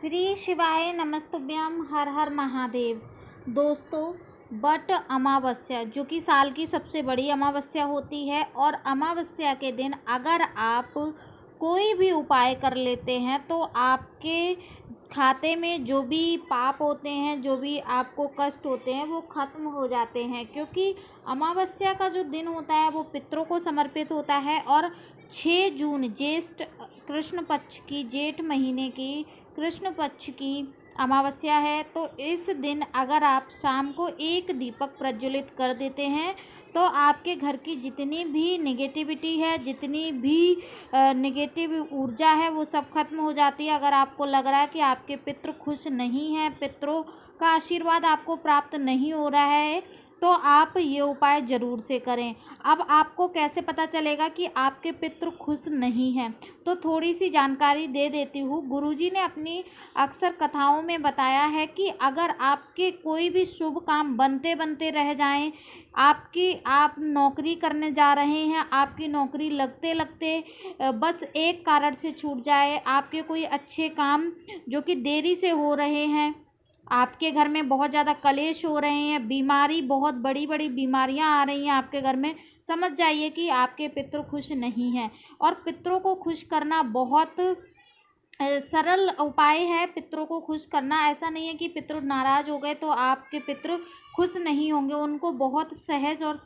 श्री शिवाय नमस्तुभ्यम हर हर महादेव दोस्तों बट अमावस्या जो कि साल की सबसे बड़ी अमावस्या होती है और अमावस्या के दिन अगर आप कोई भी उपाय कर लेते हैं तो आपके खाते में जो भी पाप होते हैं जो भी आपको कष्ट होते हैं वो ख़त्म हो जाते हैं क्योंकि अमावस्या का जो दिन होता है वो पितरों को समर्पित होता है और छः जून ज्येष्ठ कृष्ण पक्ष की जेठ महीने की कृष्ण पक्ष की अमावस्या है तो इस दिन अगर आप शाम को एक दीपक प्रज्वलित कर देते हैं तो आपके घर की जितनी भी नेगेटिविटी है जितनी भी नेगेटिव ऊर्जा है वो सब खत्म हो जाती है अगर आपको लग रहा है कि आपके पितृ खुश नहीं हैं पितरों का आशीर्वाद आपको प्राप्त नहीं हो रहा है तो आप ये उपाय ज़रूर से करें अब आपको कैसे पता चलेगा कि आपके पितृ खुश नहीं हैं तो थोड़ी सी जानकारी दे देती हूँ गुरुजी ने अपनी अक्सर कथाओं में बताया है कि अगर आपके कोई भी शुभ काम बनते बनते रह जाएं आपकी आप नौकरी करने जा रहे हैं आपकी नौकरी लगते लगते बस एक कारण से छूट जाए आपके कोई अच्छे काम जो कि देरी से हो रहे हैं आपके घर में बहुत ज़्यादा कलेश हो रहे हैं बीमारी बहुत बड़ी बड़ी बीमारियां आ रही हैं आपके घर में समझ जाइए कि आपके पितृ खुश नहीं हैं और पितरों को खुश करना बहुत सरल उपाय है पितरों को खुश करना ऐसा नहीं है कि पितृ नाराज़ हो गए तो आपके पितृ खुश नहीं होंगे उनको बहुत सहज और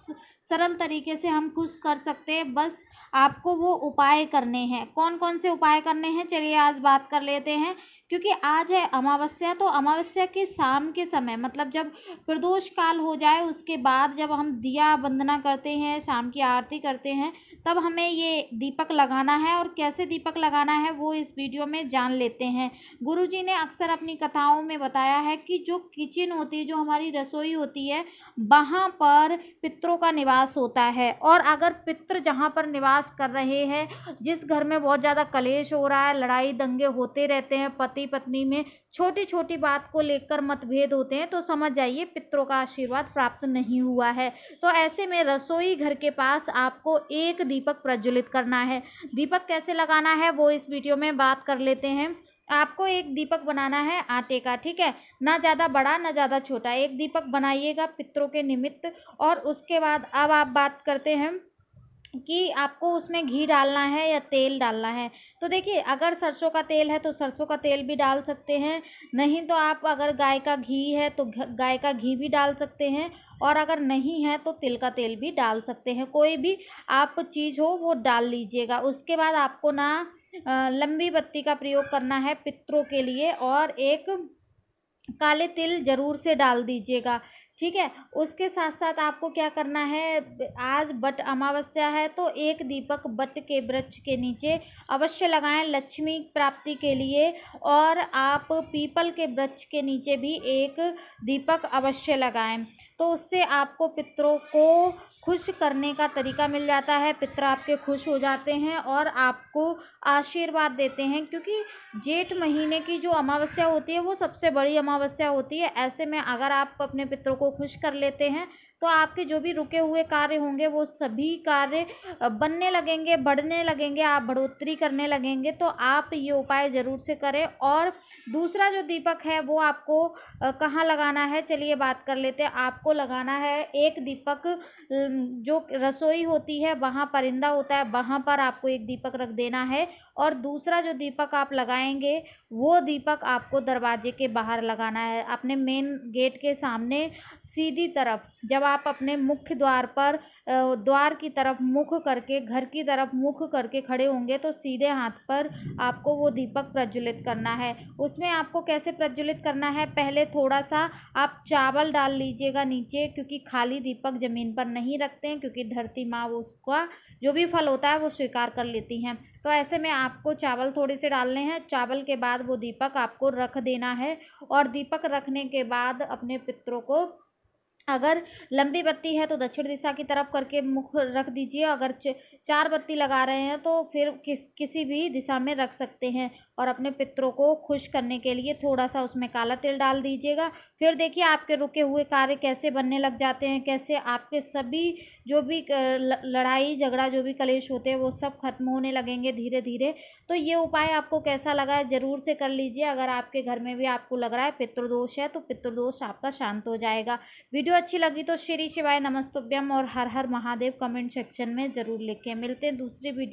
सरल तरीके से हम खुश कर सकते हैं बस आपको वो उपाय करने हैं कौन कौन से उपाय करने हैं चलिए आज बात कर लेते हैं क्योंकि आज है अमावस्या तो अमावस्या के शाम के समय मतलब जब प्रदोष काल हो जाए उसके बाद जब हम दिया वंदना करते हैं शाम की आरती करते हैं तब हमें ये दीपक लगाना है और कैसे दीपक लगाना है वो इस वीडियो में जान लेते हैं गुरुजी ने अक्सर अपनी कथाओं में बताया है कि जो किचन होती है जो हमारी रसोई होती है वहाँ पर पितरों का निवास होता है और अगर पितृ जहाँ पर निवास कर रहे हैं जिस घर में बहुत ज़्यादा कलेश हो रहा है लड़ाई दंगे होते रहते हैं पति पत्नी में छोटी छोटी बात को लेकर मतभेद होते हैं तो समझ जाइए पितरों का आशीर्वाद प्राप्त नहीं हुआ है तो ऐसे में रसोई घर के पास आपको एक दीपक प्रज्वलित करना है दीपक कैसे लगाना है वो इस वीडियो में बात कर लेते हैं आपको एक दीपक बनाना है आटे का ठीक है ना ज़्यादा बड़ा ना ज़्यादा छोटा एक दीपक बनाइएगा पितरों के निमित्त और उसके बाद अब आप बात करते हैं कि आपको उसमें घी डालना है या तेल डालना है तो देखिए अगर सरसों का तेल है तो सरसों का तेल भी डाल सकते हैं नहीं तो आप अगर गाय का घी है तो गाय का घी भी डाल सकते हैं और अगर नहीं है तो तिल का तेल भी डाल सकते हैं कोई भी आप चीज़ हो वो डाल लीजिएगा उसके बाद आपको ना लंबी बत्ती का प्रयोग करना है पित्रों के लिए और एक काले तिल ज़रूर से डाल दीजिएगा ठीक है उसके साथ साथ आपको क्या करना है आज बट अमावस्या है तो एक दीपक बट के वृक्ष के नीचे अवश्य लगाएं लक्ष्मी प्राप्ति के लिए और आप पीपल के वृक्ष के नीचे भी एक दीपक अवश्य लगाएं तो उससे आपको पितरों को खुश करने का तरीका मिल जाता है पितर आपके खुश हो जाते हैं और आपको आशीर्वाद देते हैं क्योंकि जेठ महीने की जो अमावस्या होती है वो सबसे बड़ी अमावस्या होती है ऐसे में अगर आप अपने पितरों को खुश कर लेते हैं तो आपके जो भी रुके हुए कार्य होंगे वो सभी कार्य बनने लगेंगे बढ़ने लगेंगे आप बढ़ोतरी करने लगेंगे तो आप ये उपाय ज़रूर से करें और दूसरा जो दीपक है वो आपको कहाँ लगाना है चलिए बात कर लेते हैं आपको लगाना है एक दीपक जो रसोई होती है वहाँ परिंदा होता है वहाँ पर आपको एक दीपक रख देना है और दूसरा जो दीपक आप लगाएंगे वो दीपक आपको दरवाजे के बाहर लगाना है अपने मेन गेट के सामने सीधी तरफ जब आप अपने मुख्य द्वार पर द्वार की तरफ मुख करके घर की तरफ मुख करके खड़े होंगे तो सीधे हाथ पर आपको वो दीपक प्रज्वलित करना है उसमें आपको कैसे प्रज्वलित करना है पहले थोड़ा सा आप चावल डाल लीजिएगा नीचे क्योंकि खाली दीपक ज़मीन पर नहीं रखते हैं क्योंकि धरती माँ वो उसका जो भी फल होता है वो स्वीकार कर लेती हैं तो ऐसे में आपको चावल थोड़े से डालने हैं चावल के बाद वो दीपक आपको रख देना है और दीपक रखने के बाद अपने पितरों को अगर लंबी बत्ती है तो दक्षिण दिशा की तरफ करके मुख रख दीजिए अगर चार बत्ती लगा रहे हैं तो फिर किस किसी भी दिशा में रख सकते हैं और अपने पितरों को खुश करने के लिए थोड़ा सा उसमें काला तिल डाल दीजिएगा फिर देखिए आपके रुके हुए कार्य कैसे बनने लग जाते हैं कैसे आपके सभी जो भी लड़ाई झगड़ा जो भी कलेश होते हैं वो सब खत्म होने लगेंगे धीरे धीरे तो ये उपाय आपको कैसा लगा है ज़रूर से कर लीजिए अगर आपके घर में भी आपको लग रहा है पितृदोष है तो पितृदोष आपका शांत हो जाएगा वीडियो वीडियो अच्छी लगी तो श्री शिवाय नमस्तुभ्यम और हर हर महादेव कमेंट सेक्शन में ज़रूर लिखें मिलते हैं दूसरी वीडियो